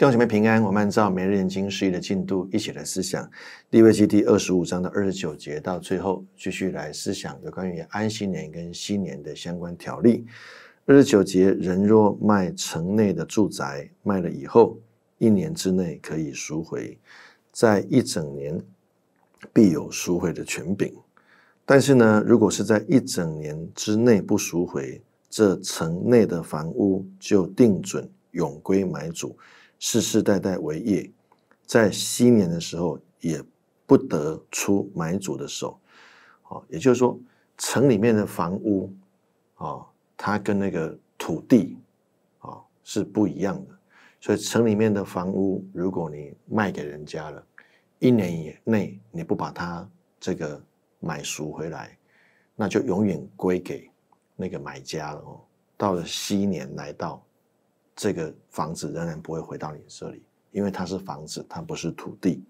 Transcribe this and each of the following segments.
弟兄姐妹平安，我们按照每日灵经事意的进度一起来思想利未记第二十五章的二十九节，到最后继续来思想有关于安息年跟新年的相关条例。二十九节，人若卖城内的住宅，卖了以后一年之内可以赎回，在一整年必有赎回的权柄。但是呢，如果是在一整年之内不赎回，这城内的房屋就定准永归买主。世世代代为业，在息年的时候也不得出买主的手，哦，也就是说，城里面的房屋啊，它跟那个土地啊是不一样的，所以城里面的房屋，如果你卖给人家了，一年以内你不把它这个买赎回来，那就永远归给那个买家了。哦。到了昔年来到。这个房子仍然不会回到你这里，因为它是房子，它不是土地。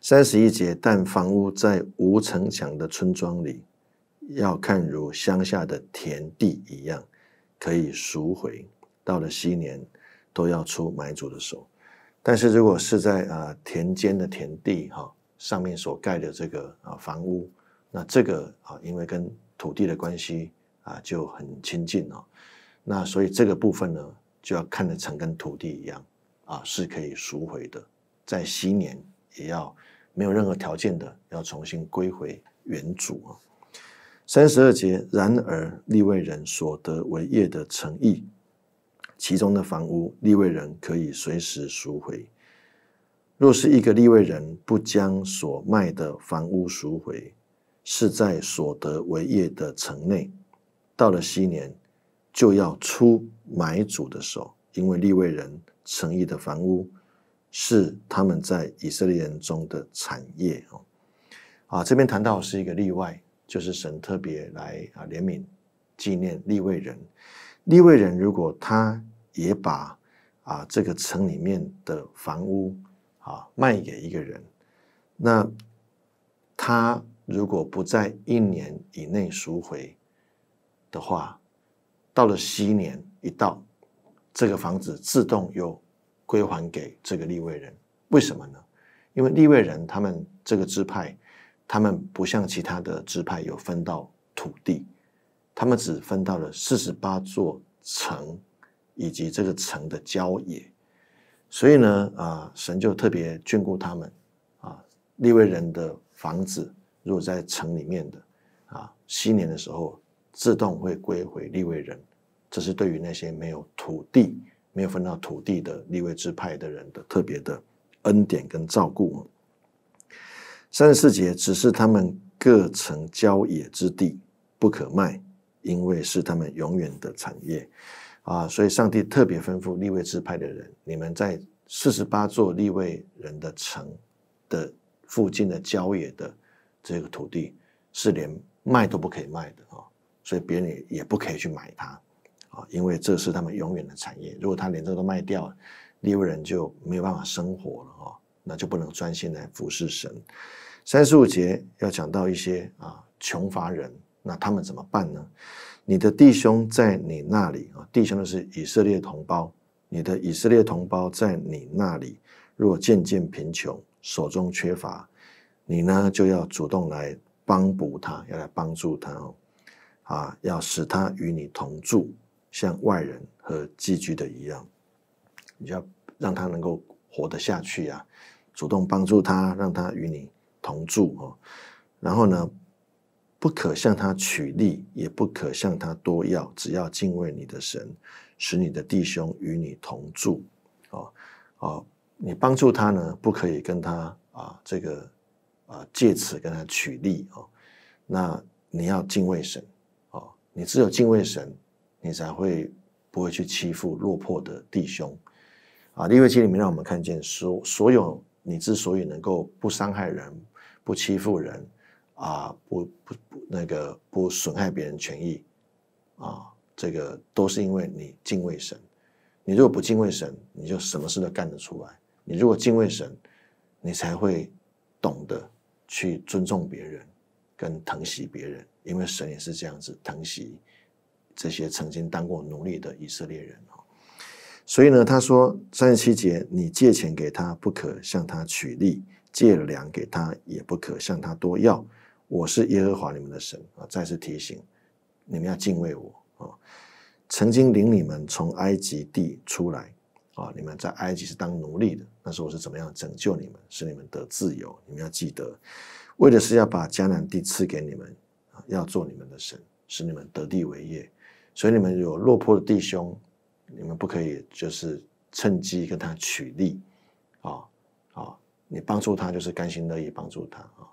三十一节，但房屋在无城墙的村庄里，要看如乡下的田地一样，可以赎回。到了新年，都要出买主的手。但是如果是在呃田间的田地哈，上面所盖的这个啊房屋，那这个啊，因为跟土地的关系啊就很亲近哦。那所以这个部分呢，就要看得成跟土地一样啊，是可以赎回的，在息年也要没有任何条件的要重新归回原主啊。三十二节，然而立位人所得为业的诚意，其中的房屋，立位人可以随时赎回。若是一个立位人不将所卖的房屋赎回，是在所得为业的城内，到了西年。就要出买主的手，因为利未人诚意的房屋是他们在以色列人中的产业哦。啊，这边谈到是一个例外，就是神特别来啊怜悯纪念利未人。利未人如果他也把啊这个城里面的房屋啊卖给一个人，那他如果不在一年以内赎回的话。到了西年一到，这个房子自动又归还给这个立位人。为什么呢？因为立位人他们这个支派，他们不像其他的支派有分到土地，他们只分到了四十八座城以及这个城的郊野。所以呢，啊，神就特别眷顾他们。啊，立位人的房子如果在城里面的，啊，西年的时候。自动会归回立位人，这是对于那些没有土地、没有分到土地的立位支派的人的特别的恩典跟照顾。三十四节只是他们各城郊野之地不可卖，因为是他们永远的产业啊，所以上帝特别吩咐立位支派的人，你们在四十八座立位人的城的附近的郊野的这个土地是连卖都不可以卖的啊。所以别人也不可以去买它啊，因为这是他们永远的产业。如果他连这都卖掉了，利未人就没有办法生活了啊，那就不能专心来服侍神。三十五节要讲到一些啊穷乏人，那他们怎么办呢？你的弟兄在你那里啊，弟兄的是以色列同胞，你的以色列同胞在你那里，若渐渐贫穷，手中缺乏，你呢就要主动来帮补他，要来帮助他哦。啊，要使他与你同住，像外人和寄居的一样，你要让他能够活得下去啊！主动帮助他，让他与你同住哦。然后呢，不可向他取利，也不可向他多要，只要敬畏你的神，使你的弟兄与你同住哦哦，你帮助他呢，不可以跟他啊这个啊，借此跟他取利哦。那你要敬畏神。你只有敬畏神，你才会不会去欺负落魄的弟兄啊！利未记里面让我们看见，所所有你之所以能够不伤害人、不欺负人啊，不不不那个不损害别人权益啊，这个都是因为你敬畏神。你如果不敬畏神，你就什么事都干得出来。你如果敬畏神，你才会懂得去尊重别人。跟疼惜别人，因为神也是这样子疼惜这些曾经当过奴隶的以色列人所以呢，他说三十七节，你借钱给他不可向他取利，借粮给他也不可向他多要。我是耶和华你们的神啊，再次提醒你们要敬畏我啊。曾经领你们从埃及地出来啊，你们在埃及是当奴隶的，那时我是怎么样拯救你们，使你们得自由？你们要记得。为的是要把迦南地赐给你们，要做你们的神，使你们得地为业。所以你们有落魄的弟兄，你们不可以就是趁机跟他取利，啊啊！你帮助他就是甘心乐意帮助他啊。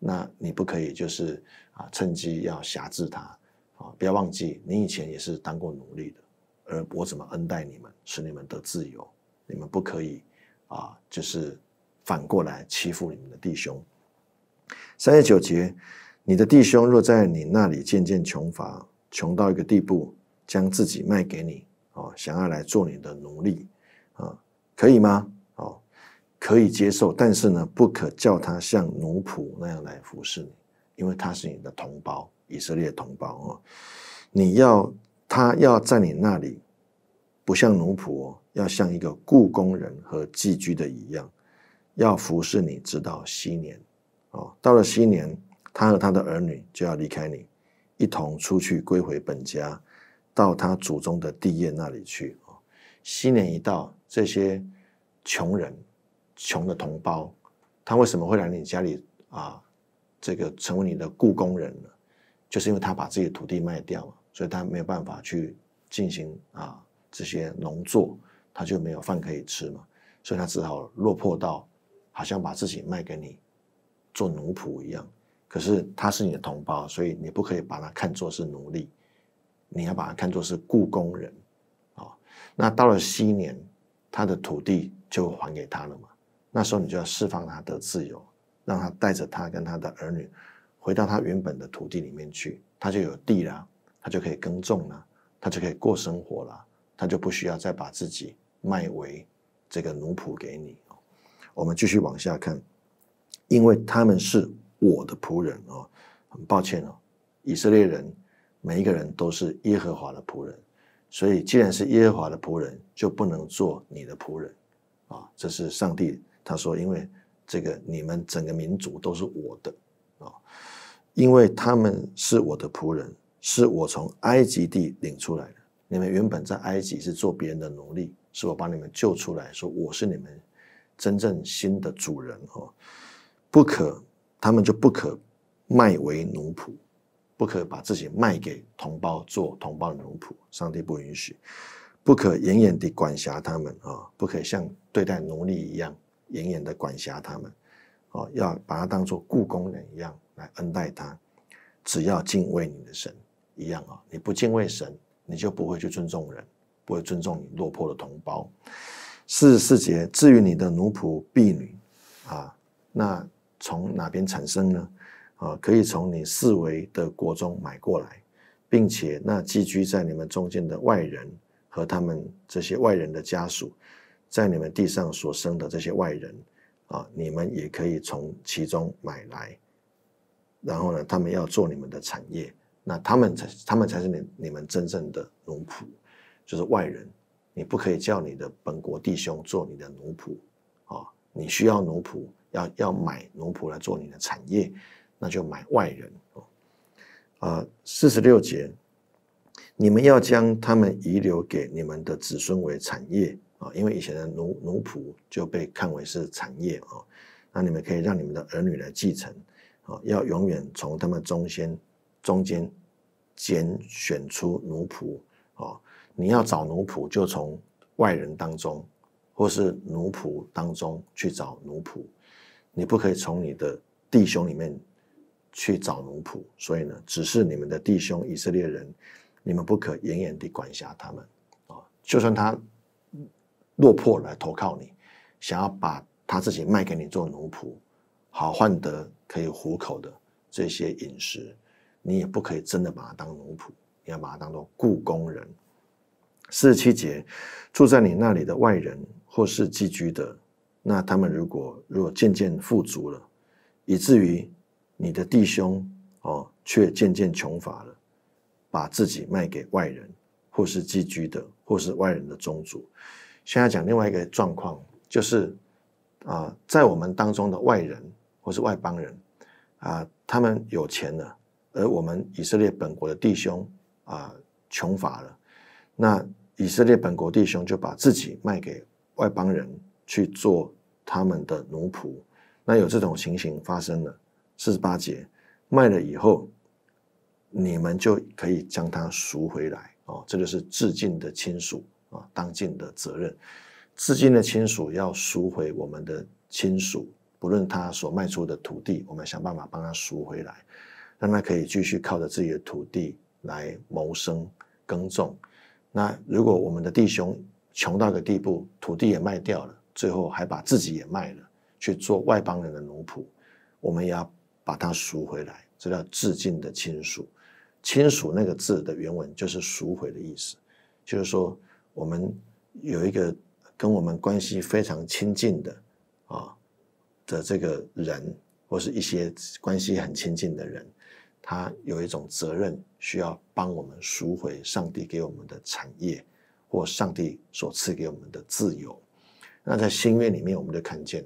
那你不可以就是啊趁机要辖制他啊！不要忘记，你以前也是当过奴隶的，而我怎么恩待你们，使你们得自由。你们不可以啊，就是反过来欺负你们的弟兄。三十九节，你的弟兄若在你那里渐渐穷乏，穷到一个地步，将自己卖给你，哦，想要来做你的奴隶，啊，可以吗？哦，可以接受，但是呢，不可叫他像奴仆那样来服侍你，因为他是你的同胞，以色列同胞哦。你要他要在你那里，不像奴仆，哦，要像一个雇工人和寄居的一样，要服侍你，直到西年。哦，到了新年，他和他的儿女就要离开你，一同出去归回本家，到他祖宗的地业那里去。哦，新年一到，这些穷人、穷的同胞，他为什么会来你家里啊？这个成为你的雇工人了，就是因为他把自己的土地卖掉了，所以他没有办法去进行啊这些农作，他就没有饭可以吃嘛，所以他只好落魄到，好像把自己卖给你。做奴仆一样，可是他是你的同胞，所以你不可以把他看作是奴隶，你要把他看作是雇工人，哦，那到了西年，他的土地就还给他了嘛，那时候你就要释放他的自由，让他带着他跟他的儿女，回到他原本的土地里面去，他就有地了，他就可以耕种了，他就可以过生活了，他就不需要再把自己卖为这个奴仆给你。我们继续往下看。因为他们是我的仆人啊，很抱歉哦，以色列人每一个人都是耶和华的仆人，所以既然是耶和华的仆人，就不能做你的仆人，啊，这是上帝他说，因为这个你们整个民族都是我的啊，因为他们是我的仆人，是我从埃及地领出来的，你们原本在埃及是做别人的奴隶，是我把你们救出来说我是你们真正心的主人哈。不可，他们就不可卖为奴仆，不可把自己卖给同胞做同胞奴仆。上帝不允许，不可严严地管辖他们啊！不可像对待奴隶一样严严的管辖他们，哦，要把它当做雇工人一样来恩待他。只要敬畏你的神一样啊！你不敬畏神，你就不会去尊重人，不会尊重你落魄的同胞。四十四节，至于你的奴仆婢女啊，那。从哪边产生呢？啊，可以从你四维的国中买过来，并且那寄居在你们中间的外人和他们这些外人的家属，在你们地上所生的这些外人啊，你们也可以从其中买来。然后呢，他们要做你们的产业，那他们才他们才是你你们真正的奴仆，就是外人。你不可以叫你的本国弟兄做你的奴仆啊，你需要奴仆。要要买奴仆来做你的产业，那就买外人哦。啊，四十六节，你们要将他们遗留给你们的子孙为产业啊，因为以前的奴奴仆就被看为是产业啊。那你们可以让你们的儿女来继承啊，要永远从他们中间中间拣选出奴仆啊。你要找奴仆，就从外人当中或是奴仆当中去找奴仆。你不可以从你的弟兄里面去找奴仆，所以呢，只是你们的弟兄以色列人，你们不可远远地管辖他们啊。就算他落魄来投靠你，想要把他自己卖给你做奴仆，好换得可以糊口的这些饮食，你也不可以真的把他当奴仆，你要把他当做雇工人。四十七节，住在你那里的外人或是寄居的。那他们如果如果渐渐富足了，以至于你的弟兄哦，却渐渐穷乏了，把自己卖给外人，或是寄居的，或是外人的宗族。现在讲另外一个状况，就是啊，在我们当中的外人或是外邦人啊，他们有钱了，而我们以色列本国的弟兄啊，穷乏了，那以色列本国弟兄就把自己卖给外邦人去做。他们的奴仆，那有这种情形发生了，四十八节卖了以后，你们就可以将他赎回来哦，这就是致敬的亲属啊，当尽的责任。致敬的亲属要赎回我们的亲属，不论他所卖出的土地，我们想办法帮他赎回来，让他可以继续靠着自己的土地来谋生耕种。那如果我们的弟兄穷到个地步，土地也卖掉了。最后还把自己也卖了，去做外邦人的奴仆。我们也要把它赎回来，这叫致敬的亲属。亲属那个字的原文就是“赎回”的意思，就是说我们有一个跟我们关系非常亲近的啊的这个人，或是一些关系很亲近的人，他有一种责任，需要帮我们赎回上帝给我们的产业，或上帝所赐给我们的自由。那在新约里面，我们就看见，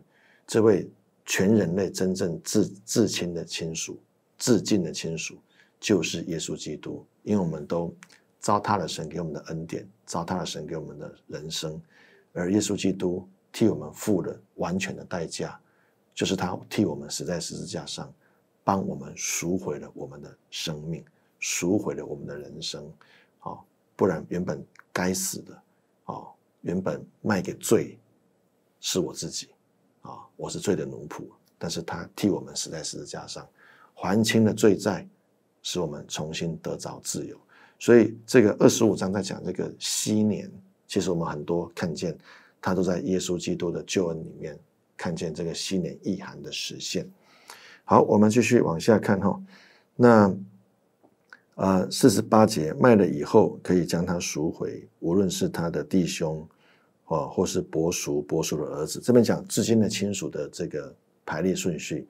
这位全人类真正至至亲的亲属、至近的亲属，就是耶稣基督。因为我们都糟蹋了神给我们的恩典，糟蹋了神给我们的人生，而耶稣基督替我们付了完全的代价，就是他替我们死在十字架上，帮我们赎回了我们的生命，赎回了我们的人生。好，不然原本该死的，哦，原本卖给罪。是我自己，啊，我是罪的奴仆，但是他替我们死在十字架上，还清了罪债，使我们重新得着自由。所以这个二十五章在讲这个昔年，其实我们很多看见，他都在耶稣基督的救恩里面看见这个昔年意涵的实现。好，我们继续往下看哈，那，呃，四十八节卖了以后可以将它赎回，无论是他的弟兄。哦，或是伯叔、伯叔的儿子，这边讲至亲的亲属的这个排列顺序。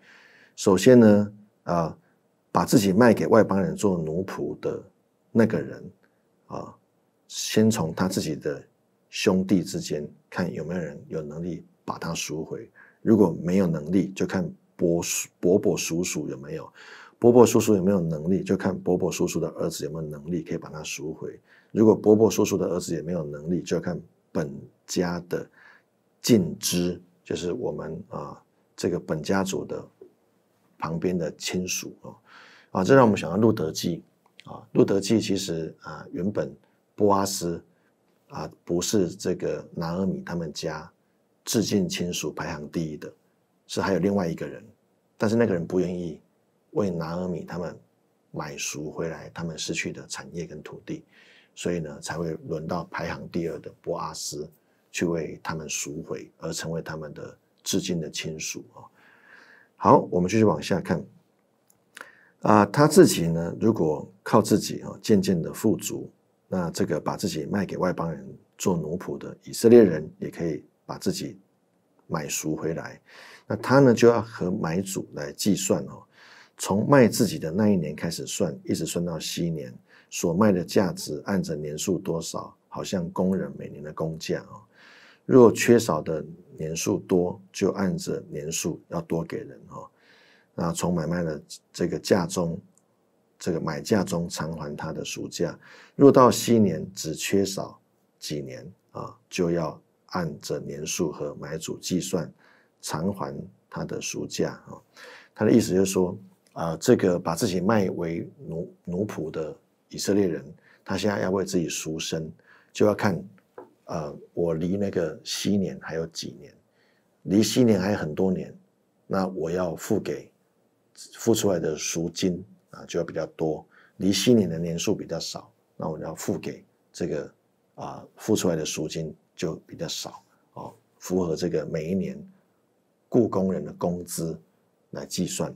首先呢，啊，把自己卖给外邦人做奴仆的那个人，啊，先从他自己的兄弟之间看有没有人有能力把他赎回。如果没有能力，就看伯叔、伯伯叔叔有没有，伯伯叔叔有没有能力，就看伯伯叔叔的儿子有没有能力可以把他赎回。如果伯伯叔叔的儿子也没有能力，就要看。本家的近支，就是我们啊，这个本家族的旁边的亲属啊，啊，这让我们想到《路德记》啊，《路德记》其实啊，原本布阿斯啊不是这个拿尔米他们家至近亲属排行第一的，是还有另外一个人，但是那个人不愿意为拿尔米他们买赎回来他们失去的产业跟土地。所以呢，才会轮到排行第二的博阿斯去为他们赎回，而成为他们的至今的亲属啊。好，我们继续往下看啊。他自己呢，如果靠自己啊，渐渐的富足，那这个把自己卖给外邦人做奴仆的以色列人，也可以把自己买赎回来。那他呢，就要和买主来计算哦，从卖自己的那一年开始算，一直算到西年。所卖的价值按着年数多少，好像工人每年的工价啊。若缺少的年数多，就按着年数要多给人啊。那从买卖的这个价中，这个买价中偿还他的赎价。若到息年只缺少几年啊，就要按着年数和买主计算偿还他的赎价啊。他的意思就是说啊，这个把自己卖为奴奴仆的。以色列人，他现在要为自己赎身，就要看，呃，我离那个西年还有几年，离西年还有很多年，那我要付给付出来的赎金啊，就要比较多；离西年的年数比较少，那我要付给这个啊，付出来的赎金就比较少哦，符合这个每一年雇工人的工资来计算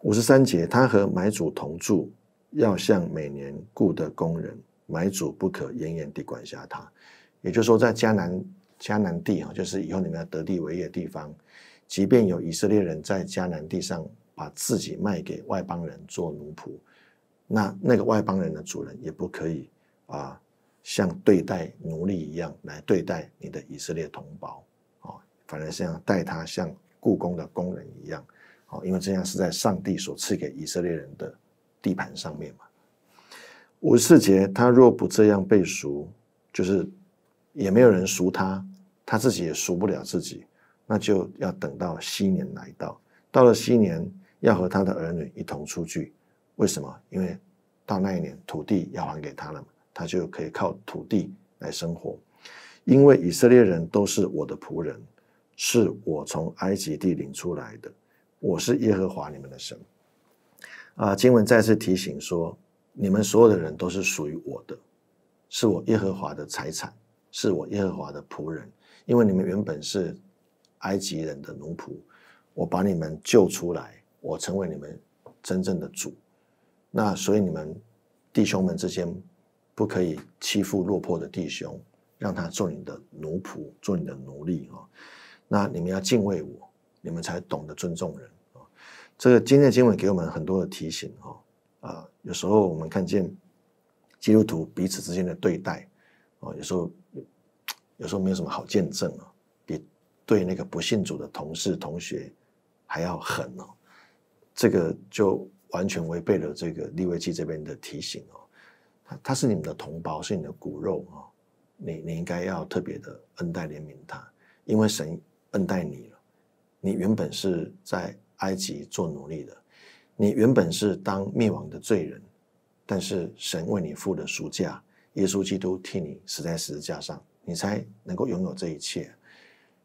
五十三节，他和买主同住。要像每年雇的工人，买主不可严严地管辖他。也就是说，在迦南迦南地哈，就是以后你们要得地为业的地方，即便有以色列人在迦南地上把自己卖给外邦人做奴仆，那那个外邦人的主人也不可以啊，像对待奴隶一样来对待你的以色列同胞啊，反而像待他像雇工的工人一样啊，因为这样是在上帝所赐给以色列人的。地盘上面嘛，吴四杰他若不这样背熟，就是也没有人赎他，他自己也赎不了自己，那就要等到西年来到，到了西年要和他的儿女一同出去。为什么？因为到那一年土地要还给他了，他就可以靠土地来生活。因为以色列人都是我的仆人，是我从埃及地领出来的，我是耶和华你们的神。啊，经文再次提醒说：你们所有的人都是属于我的，是我耶和华的财产，是我耶和华的仆人。因为你们原本是埃及人的奴仆，我把你们救出来，我成为你们真正的主。那所以你们弟兄们之间不可以欺负落魄的弟兄，让他做你的奴仆，做你的奴隶啊。那你们要敬畏我，你们才懂得尊重人。这个今天的经文给我们很多的提醒哦，啊，有时候我们看见基督徒彼此之间的对待，哦，有时候有时候没有什么好见证哦，比对那个不信主的同事同学还要狠哦，这个就完全违背了这个利未记这边的提醒哦，他他是你们的同胞，是你的骨肉哦，你你应该要特别的恩待怜悯他，因为神恩待你了，你原本是在。埃及做奴隶的，你原本是当灭亡的罪人，但是神为你付了赎价，耶稣基督替你死在十字架上，你才能够拥有这一切。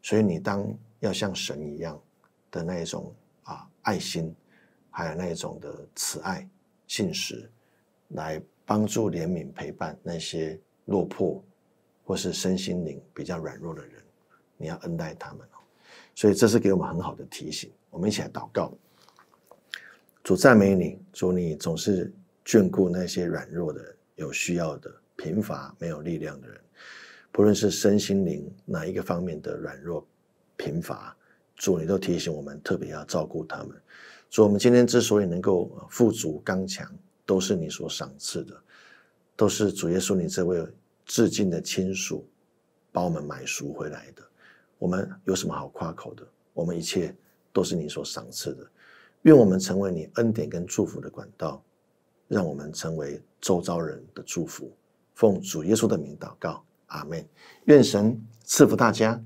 所以你当要像神一样的那一种啊爱心，还有那一种的慈爱、信实，来帮助、怜悯、陪伴那些落魄或是身心灵比较软弱的人，你要恩待他们哦。所以这是给我们很好的提醒。我们一起来祷告。主赞美你，主你总是眷顾那些软弱的、有需要的、贫乏、没有力量的人，不论是身心灵哪一个方面的软弱、贫乏，主你都提醒我们特别要照顾他们。主，我们今天之所以能够富足、刚强，都是你所赏赐的，都是主耶稣，你这位至敬的亲属，把我们买赎回来的。我们有什么好夸口的？我们一切。都是你所赏赐的，愿我们成为你恩典跟祝福的管道，让我们成为周遭人的祝福。奉主耶稣的名祷告，阿门。愿神赐福大家。